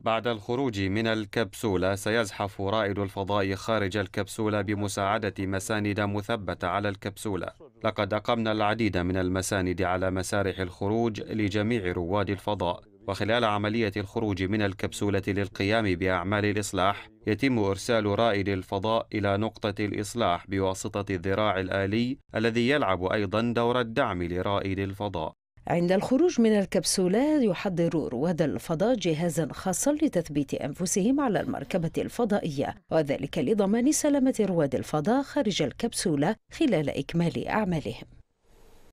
بعد الخروج من الكبسولة سيزحف رائد الفضاء خارج الكبسولة بمساعدة مساند مثبتة على الكبسولة لقد أقمنا العديد من المساند على مسارح الخروج لجميع رواد الفضاء وخلال عملية الخروج من الكبسولة للقيام بأعمال الإصلاح يتم إرسال رائد الفضاء إلى نقطة الإصلاح بواسطة الذراع الآلي الذي يلعب أيضا دور الدعم لرائد الفضاء عند الخروج من الكبسولة يحضر رواد الفضاء جهازا خاصا لتثبيت أنفسهم على المركبة الفضائية وذلك لضمان سلامة رواد الفضاء خارج الكبسولة خلال إكمال أعمالهم